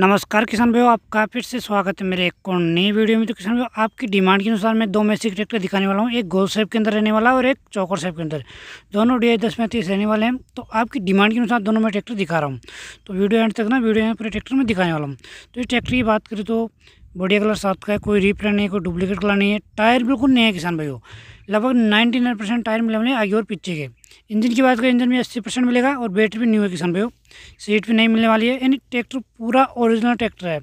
नमस्कार किसान भाई आपका फिर से स्वागत है मेरे एक और नई वीडियो में तो किसान भाई आपकी डिमांड के अनुसार मैं दो मेसिक ट्रैक्टर दिखाने वाला हूँ एक गोल शेप के अंदर रहने वाला और एक चौकर शेप के अंदर दोनों डी आई दस में तीस रहने वाले हैं तो आपकी डिमांड के अनुसार दोनों में ट्रैक्टर दिखा रहा हूँ तो वीडियो एंड तक ना वीडियो पूरे ट्रैक्टर में दिखाने वाला हूँ तो इस ट्रैक्टर की बात करें तो बढ़िया कलर साथ का है कोई रीप्रिंट नहीं कोई डुप्लीकेट कलर नहीं है टायर बिल्कुल नए हैं किसान हो लगभग नाइन्टी नाइन परसेंट टायर मिले हमने आगे और पीछे के इंजन की बात करें इंजन भी अस्सी परसेंट मिलेगा और बैटरी भी न्यू है किसान हो सीट भी नहीं मिलने वाली है यानी ट्रैक्टर पूरा ओरिजिनल ट्रैक्टर है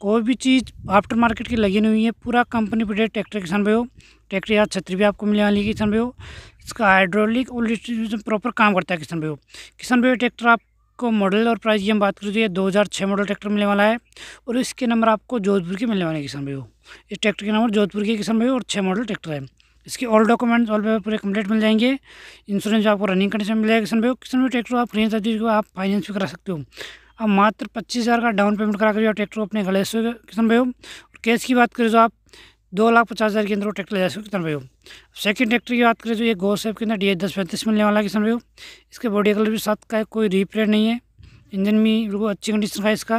कोई भी चीज़ आफ्टर मार्केट की लगी नहीं हुई है पूरा कंपनी पर ट्रैक्टर किसान हो ट्रैक्टर या छतरी भी आपको मिलने वाली है किसान हो इसका हाइड्रोलिक और डिस्ट्रीब्यूशन प्रॉपर काम करता है किसान हो किसान भाई ट्रैक्टर आप आपको मॉडल और प्राइस की हम बात करें तो ये 2006 मॉडल ट्रैक्टर मिलने वाला है और इसके नंबर आपको जोधपुर के मिलने वाले हैं किसान भाई इस ट्रैक्टर के नंबर जोधपुर के किसान भाई और छः मॉडल ट्रैक्टर है इसके ऑल डॉक्यूमेंट्स ऑल पेपर पूरे कंप्लीट मिल जाएंगे इंश्योरेंस आपको रनिंग कंडीशन में मिलेगा किसान भाई किसान भाई ट्रैक्टर आप खरीद सकते हो आप फाइनेंस भी करा सकते हो आप मात्र पच्चीस हज़ार का डाउन पेमेंट करा कर ट्रैक्टर अपने गले से किसान भाई और कैश की बात करें तो आप दो लाख पचास हज़ार के अंदर वो ट्रैक्टर ले जा सकते किसान भाई सेकंड ट्रैक्टर की बात करें जो तो ये गो सेफ के अंदर डी एच दस पैंतीस मिलने वाला है किसान भाई इसके बॉडी कलर भी साथ का है कोई रिप्लेट नहीं है इंजन भी बिल्कुल अच्छी कंडीशन का है इसका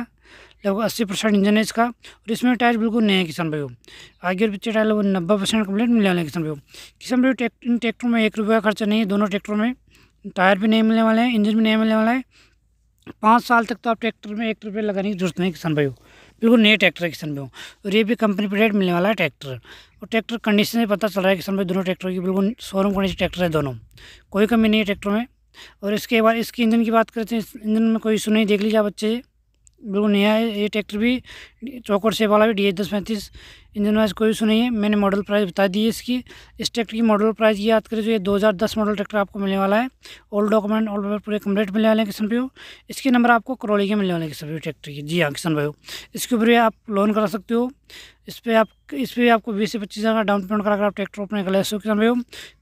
लगभग अस्सी परसेंट इंजन है इसका और इसमें टायर बिल्कुल नए हैं किसान भाई आगे और पीछे टायर लगभग नब्बे परसेंट कम्प्लीट मिलने वाले हैं किसान भाई किसान भाई इन ट्रैक्टर में एक रुपये का खर्चा नहीं है दोनों ट्रैक्टरों में टायर भी नहीं मिलने वाले हैं इंजन भी नहीं मिलने वाला है पाँच साल तक तो आप ट्रैक्टर में एक रुपये लगाने की जरूरत नहीं किसान भाई बिल्कुल नए ट्रैक्टर है किसान भाई और ये भी कंपनी पर रेट मिलने वाला है ट्रैक्टर और ट्रैक्टर कंडीशन में पता चल रहा है किसान भाई दोनों ट्रैक्टर की बिल्कुल शोरूम कंडीशन ट्रैक्टर है दोनों कोई कमी नहीं है ट्रैक्टर में और इसके बाद इसके इंजन की बात करते हैं इंजन में कोई इशू नहीं देख लीजिए आप बच्चे बिल्कुल नया है ये ट्रैक्टर भी चौकड़ से वाला भी डी एच दस पैंतीस इंजन वाइज कोई इशू नहीं है मैंने मॉडल प्राइस बता दी है इसकी इस ट्रैक्टर की मॉडल प्राइस की याद करें जो ये 2010 मॉडल ट्रैक्टर आपको मिलने वाला है ओल्ड डॉक्यूमेंट ऑल पेपर पूरे कंप्लीट मिलने वाले हैं किसान भाई इसके नंबर आपको करोड़ी के मिलने वाले किसान भाई ट्रैक्टर की जी हाँ किसान भाई इसके ऊपर आप लोन करा सकते हो इस पर आप इस पर आपको बीस से पच्चीस हज़ार का डाउन पेमेंट कराकर आप ट्रैक्टर अपने का ले किसान भाई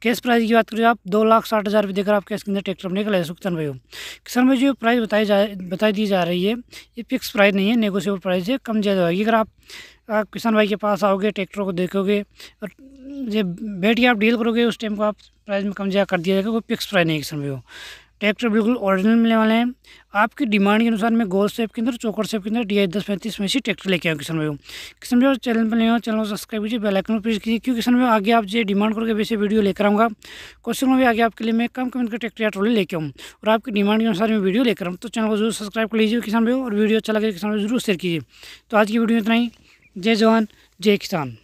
कैश प्राइस की बात करिए आप दो लाख साठ हज़ार रुपये देकर आप कैश के अंदर ट्रैक्टर अपने का ले सकते किसान भाई किसान भाई जो प्राइस बताई जा बताई दी जा रही है ये फिक्स प्राइस नहीं है नेगोशियबल प्राइस है कम ज़्यादा होगी अगर आप आप किसान भाई के पास आओगे ट्रैक्टर को देखोगे और जब बैठ के आप डील करोगे उस टाइम को आप प्राइस में कम ज़्यादा कर दिया जाएगा कोई फिक्स प्राइस नहीं किसान भाई हो ट्रैक्टर बिल्कुल ओरिजिनल मिलने वाले हैं आपकी डिमांड के अनुसार मैं गोल सेप के अंदर चोकर सेप के अंदर डी आई दस पैंतीस में सी ट्रैक्टर लेके आऊँ किसान भाई किसान भाई चैनल पर नहीं हो चैनल को सब्सक्राइब कीजिए बेलाइकन पर प्रेस कीजिए क्योंकि किसान भाई आगे आप जो डिमांड करके वैसे वीडियो लेकर आऊँगा क्वेश्चन में भी आगे आपके लिए मैं कम कम इनका ट्रैक्टर या ट्रॉली लेकर आऊँ और आपकी डिमांड के अनुसार मैं वीडियो लेकर आऊँ तो चैनल को जरूर सब्सक्राइब कर लीजिए किसान भाई और वीडियो अच्छा लगे तो किसान भाई जरूर शेयर कीजिए तो आज की वीडियो इतना ही जय जवान जय किसान